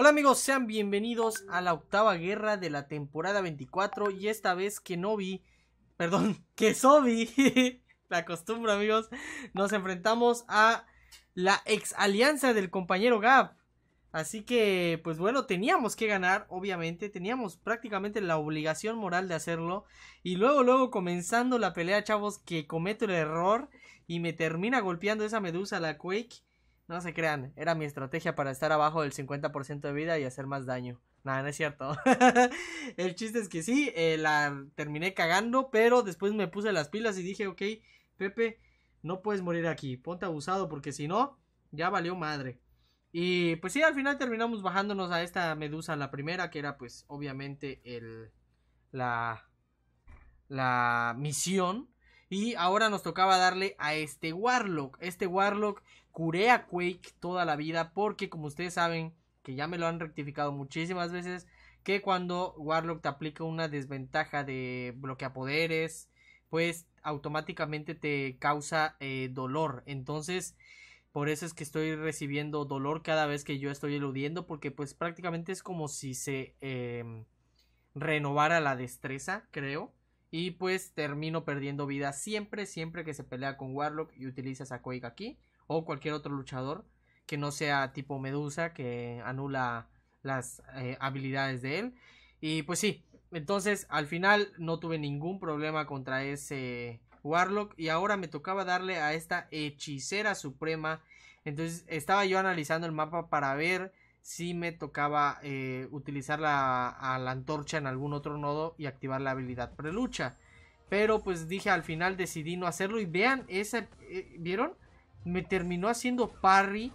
Hola amigos, sean bienvenidos a la octava guerra de la temporada 24 y esta vez que no vi, perdón, que Sobi, la costumbre amigos, nos enfrentamos a la ex alianza del compañero Gab. Así que, pues bueno, teníamos que ganar, obviamente, teníamos prácticamente la obligación moral de hacerlo. Y luego, luego comenzando la pelea, chavos, que cometo el error y me termina golpeando esa medusa, la Quake. No se crean, era mi estrategia para estar abajo del 50% de vida y hacer más daño. Nada, no es cierto. el chiste es que sí, eh, la terminé cagando, pero después me puse las pilas y dije, ok, Pepe, no puedes morir aquí, ponte abusado porque si no, ya valió madre. Y pues sí, al final terminamos bajándonos a esta medusa, la primera, que era pues obviamente el, la, la misión. Y ahora nos tocaba darle a este Warlock. Este Warlock curé a Quake toda la vida porque como ustedes saben, que ya me lo han rectificado muchísimas veces, que cuando Warlock te aplica una desventaja de bloquea poderes, pues automáticamente te causa eh, dolor. Entonces, por eso es que estoy recibiendo dolor cada vez que yo estoy eludiendo, porque pues prácticamente es como si se em, renovara la destreza, creo. Y pues termino perdiendo vida siempre, siempre que se pelea con Warlock y utilizas a Quake aquí o cualquier otro luchador que no sea tipo Medusa que anula las eh, habilidades de él. Y pues sí, entonces al final no tuve ningún problema contra ese Warlock y ahora me tocaba darle a esta hechicera suprema. Entonces estaba yo analizando el mapa para ver si me tocaba eh, utilizar la, la antorcha en algún otro nodo y activar la habilidad pre-lucha... Pero pues dije al final decidí no hacerlo y vean, esa, eh, ¿vieron? me terminó haciendo parry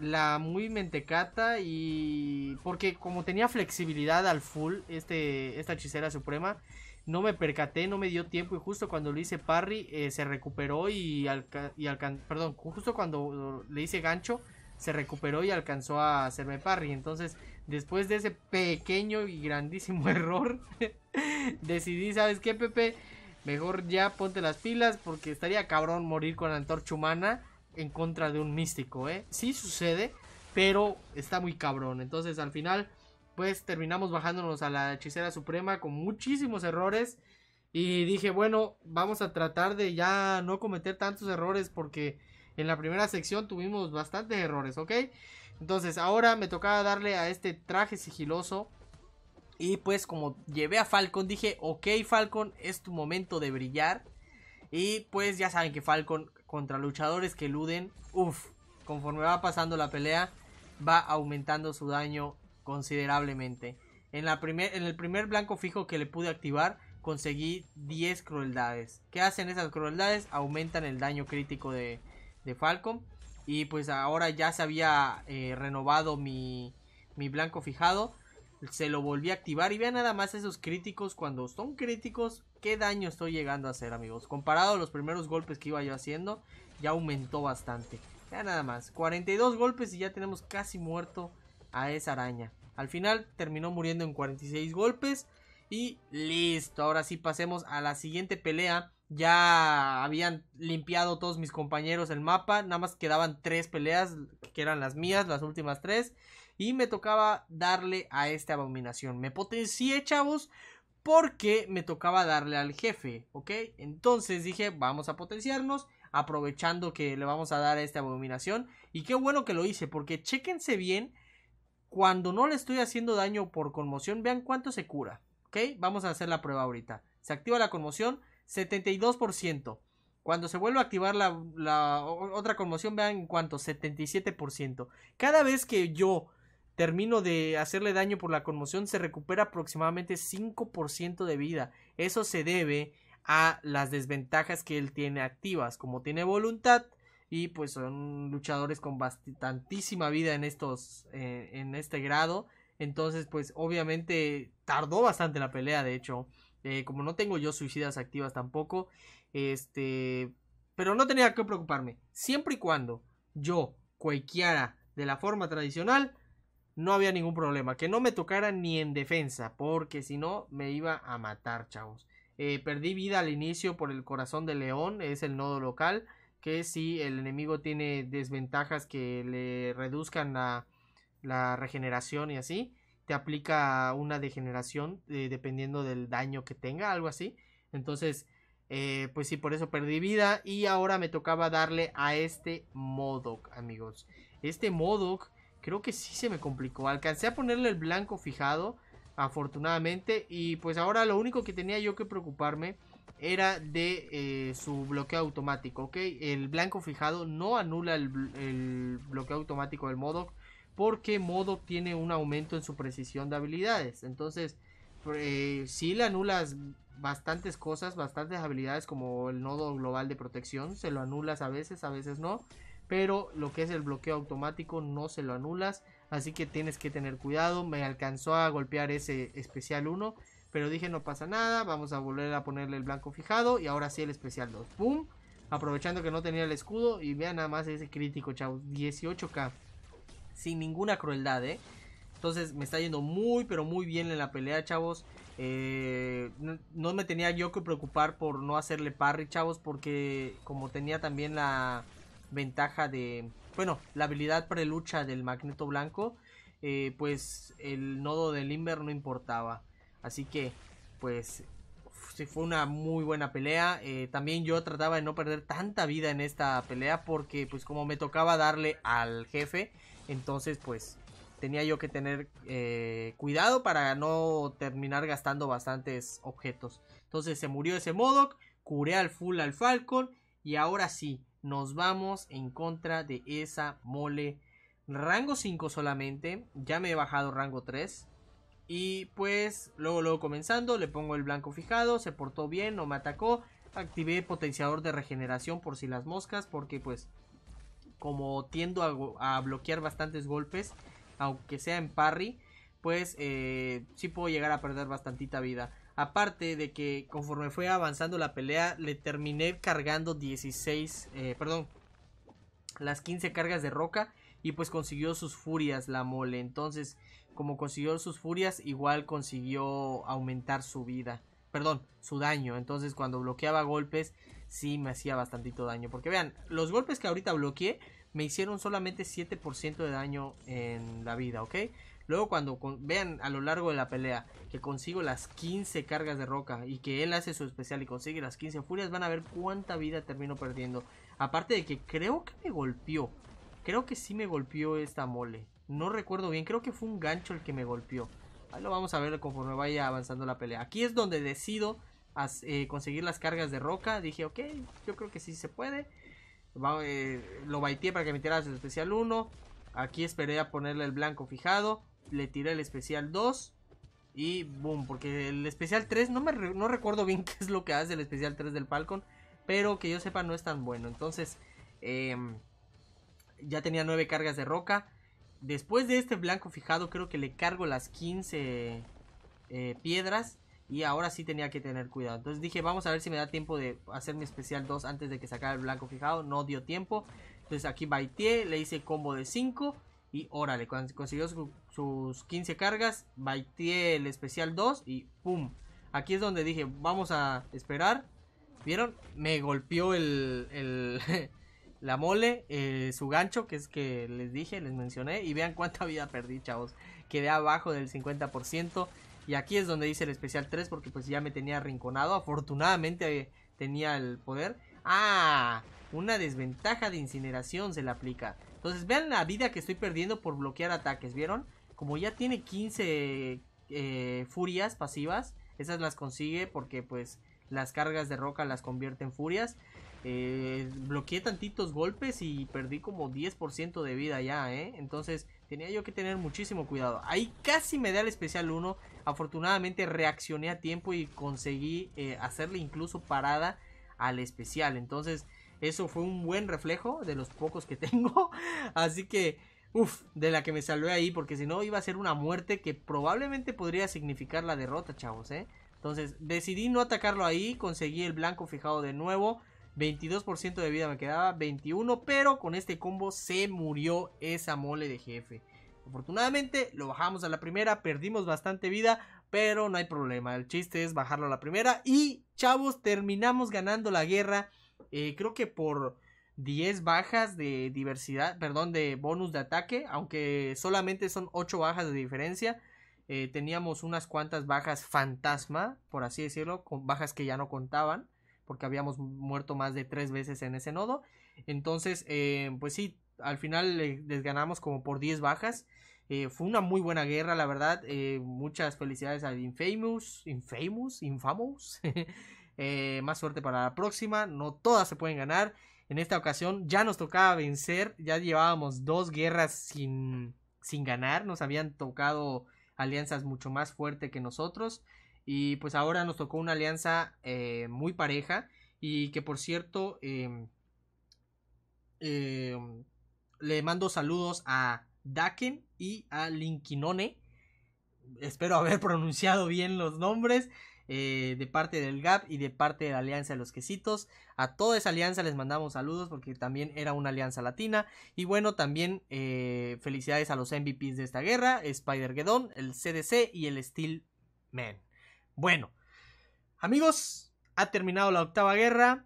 la muy mentecata y porque como tenía flexibilidad al full este esta hechicera suprema no me percaté, no me dio tiempo y justo cuando le hice parry eh, se recuperó y, alcanzó, perdón, justo cuando le hice gancho se recuperó y alcanzó a hacerme parry. Entonces, después de ese pequeño y grandísimo error, decidí, ¿sabes qué, Pepe? Mejor ya ponte las pilas porque estaría cabrón morir con la antorcha humana en contra de un místico, ¿eh? Sí sucede, pero está muy cabrón. Entonces al final, pues terminamos bajándonos a la hechicera suprema con muchísimos errores. Y dije, bueno, vamos a tratar de ya no cometer tantos errores porque en la primera sección tuvimos bastantes errores, ¿ok? Entonces ahora me tocaba darle a este traje sigiloso. Y pues como llevé a Falcon, dije, ok Falcon, es tu momento de brillar. Y pues ya saben que Falcon contra luchadores que eluden, uff, conforme va pasando la pelea, va aumentando su daño considerablemente. En, la en el primer blanco fijo que le pude activar, conseguí 10 crueldades. ¿Qué hacen esas crueldades? Aumentan el daño crítico de, de Falcon. Y pues ahora ya se había eh, renovado mi blanco fijado se lo volví a activar y vean nada más esos críticos cuando son críticos qué daño estoy llegando a hacer amigos comparado a los primeros golpes que iba yo haciendo ya aumentó bastante vean nada más 42 golpes y ya tenemos casi muerto a esa araña al final terminó muriendo en 46 golpes y listo ahora sí pasemos a la siguiente pelea ya habían limpiado todos mis compañeros el mapa nada más quedaban tres peleas que eran las mías las últimas tres y me tocaba darle a esta abominación. Me potencié, chavos, porque me tocaba darle al jefe, ¿ok? Entonces dije, vamos a potenciarnos aprovechando que le vamos a dar a esta abominación. Y qué bueno que lo hice, porque chéquense bien, cuando no le estoy haciendo daño por conmoción, vean cuánto se cura, ¿ok? Vamos a hacer la prueba ahorita. Se activa la conmoción, 72%. Cuando se vuelve a activar la, otra conmoción, vean cuánto, 77%. Cada vez que yo termino de hacerle daño por la conmoción, se recupera aproximadamente 5% de vida. Eso se debe a las desventajas que él tiene activas, como tiene voluntad y pues son luchadores con bastantísima vida en estos eh, en este grado, entonces pues obviamente tardó bastante la pelea, de hecho, eh, como no tengo yo suicidas activas tampoco, este, pero no tenía que preocuparme, siempre y cuando yo cuequeara... de la forma tradicional, no había ningún problema. Que no me tocara ni en defensa, porque si no me iba a matar, chavos. Eh, perdí vida al inicio por el corazón de león, es el nodo local, que si el enemigo tiene desventajas que le reduzcan la, la regeneración y así, te aplica una degeneración eh, dependiendo del daño que tenga, algo así. Entonces, eh, pues sí, por eso perdí vida y ahora me tocaba darle a este Modoc, amigos. Este Modoc Creo que sí se me complicó. Alcancé a ponerle el blanco fijado, afortunadamente. Y pues ahora lo único que tenía yo que preocuparme era de eh, su bloqueo automático, ¿ok? El blanco fijado no anula el, bloqueo automático del modo porque modo tiene un aumento en su precisión de habilidades. Entonces, eh, si le anulas bastantes cosas, bastantes habilidades como el nodo global de protección, se lo anulas a veces, a veces no pero lo que es el bloqueo automático no se lo anulas, así que tienes que tener cuidado, me alcanzó a golpear ese especial 1, pero dije no pasa nada, vamos a volver a ponerle el blanco fijado y ahora sí el especial 2, ¡pum! Aprovechando que no tenía el escudo y vean nada más ese crítico, chavos, 18k, sin ninguna crueldad, ¿eh? Entonces me está yendo muy pero muy bien en la pelea, chavos. Eh, no me tenía yo que preocupar por no hacerle parry, chavos, porque como tenía también la ventaja de, bueno, la habilidad prelucha del Magneto Blanco, eh, pues el nodo del inver no importaba. Así que, pues, si fue una muy buena pelea. Eh, también yo trataba de no perder tanta vida en esta pelea porque, pues, como me tocaba darle al jefe, entonces, pues, tenía yo que tener eh, cuidado para no terminar gastando bastantes objetos. Entonces se murió ese Modoc, curé al full al Falcon y ahora sí, nos vamos en contra de esa mole. Rango 5 solamente. Ya me he bajado rango 3. Y pues luego, luego comenzando, le pongo el blanco fijado, se portó bien, no me atacó. Activé potenciador de regeneración por si las moscas, porque pues como tiendo a, bloquear bastantes golpes, aunque sea en parry, pues si eh, sí puedo llegar a perder bastantita vida. Aparte de que conforme fue avanzando la pelea, le terminé cargando 16, eh, perdón, las 15 cargas de roca y pues consiguió sus furias la mole. Entonces, como consiguió sus furias, igual consiguió aumentar su vida, perdón, su daño. Entonces, cuando bloqueaba golpes, sí me hacía bastantito daño. Porque vean, los golpes que ahorita bloqueé me hicieron solamente 7% de daño en la vida, ¿ok? Luego cuando vean a lo largo de la pelea que consigo las 15 cargas de roca y que él hace su especial y consigue las 15 furias, van a ver cuánta vida termino perdiendo. Aparte de que creo que me golpeó. Creo que sí me golpeó esta mole. No recuerdo bien, creo que fue un gancho el que me golpeó. Ahí lo vamos a ver conforme vaya avanzando la pelea. Aquí es donde decido eh, conseguir las cargas de roca. Dije, ok, yo creo que sí se puede. Eh, lo baité para que me tirara su especial 1. Aquí esperé a ponerle el blanco fijado le tiré el especial 2 y boom, porque el especial 3 no, me no recuerdo bien qué es lo que hace el especial 3 del Falcon, pero que yo sepa no es tan bueno. Entonces, em, ya tenía 9 cargas de roca. Después de este blanco fijado, creo que le cargo las 15 eh, piedras. Y ahora sí tenía que tener cuidado. Entonces dije, vamos a ver si me da tiempo de hacer mi especial 2 antes de que sacara el blanco fijado. No dio tiempo. Entonces aquí baiteé, le hice combo de 5. Y órale, cuando consiguió sus 15 cargas, Baité el especial 2 y ¡pum! Aquí es donde dije, vamos a esperar. ¿Vieron? Me golpeó el, la mole, eh, su gancho, que es que les dije, les mencioné. Y vean cuánta vida perdí, chavos. Quedé abajo del 50%. Y aquí es donde hice el especial 3 porque pues ya me tenía arrinconado. Afortunadamente eh, tenía el poder. Ah, una desventaja de incineración se le aplica. Entonces vean la vida que estoy perdiendo por bloquear ataques, ¿vieron? Como ya tiene 15 eh, furias pasivas, esas las consigue porque pues las cargas de roca las convierte en furias. Eh, bloqueé tantitos golpes y perdí como 10% de vida ya, ¿eh? Entonces tenía yo que tener muchísimo cuidado. Ahí casi me da el especial 1. Afortunadamente reaccioné a tiempo y conseguí eh, hacerle incluso parada al especial. Entonces eso fue un buen reflejo de los pocos que tengo. Así que, uff, de la que me salvé ahí, porque si no iba a ser una muerte que probablemente podría significar la derrota, chavos, ¿eh? Entonces, decidí no atacarlo ahí, conseguí el blanco fijado de nuevo. 22% de vida me quedaba, 21, pero con este combo se murió esa mole de jefe. Afortunadamente lo bajamos a la primera, perdimos bastante vida, pero no hay problema. El chiste es bajarlo a la primera y, chavos, terminamos ganando la guerra eh, creo que por 10 bajas de diversidad, perdón, de bonus de ataque, aunque solamente son 8 bajas de diferencia. Eh, teníamos unas cuantas bajas fantasma, por así decirlo, con bajas que ya no contaban, porque habíamos muerto más de 3 veces en ese nodo. Entonces, eh, pues sí, al final les ganamos como por 10 bajas. fue una muy buena guerra, la verdad. muchas felicidades a Infamous, Infamous, Infamous, Eh, más suerte para la próxima. No todas se pueden ganar. En esta ocasión ya nos tocaba vencer. Ya llevábamos dos guerras sin, sin ganar. Nos habían tocado alianzas mucho más fuertes que nosotros. Y pues ahora nos tocó una alianza eh, muy pareja. Y que por cierto, em, em, le mando saludos a Daken y a Linkinone. Espero haber pronunciado bien los nombres. Eh, de parte del GAP y de parte de la Alianza de los Quesitos. A toda esa alianza les mandamos saludos porque también era una alianza latina. Y bueno, también eh, felicidades a los MVPs de esta guerra, Spider Geddon, el CDC y el Steel Man. Bueno, amigos, ha terminado la octava guerra.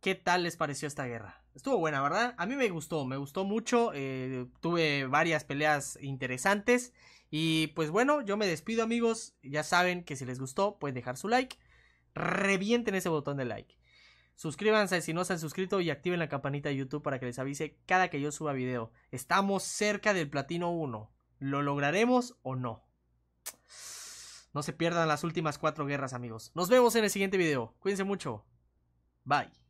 ¿Qué tal les pareció esta guerra? Estuvo buena, ¿verdad? A mí me gustó, me gustó mucho. Eh, tuve varias peleas interesantes. Y pues bueno, yo me despido amigos. Ya saben que si les gustó pueden dejar su like. Revienten ese botón de like. Suscríbanse si no se han suscrito y activen la campanita de YouTube para que les avise cada que yo suba video. Estamos cerca del platino 1. ¿Lo lograremos o no? No se pierdan las últimas cuatro guerras amigos. Nos vemos en el siguiente video. Cuídense mucho. Bye.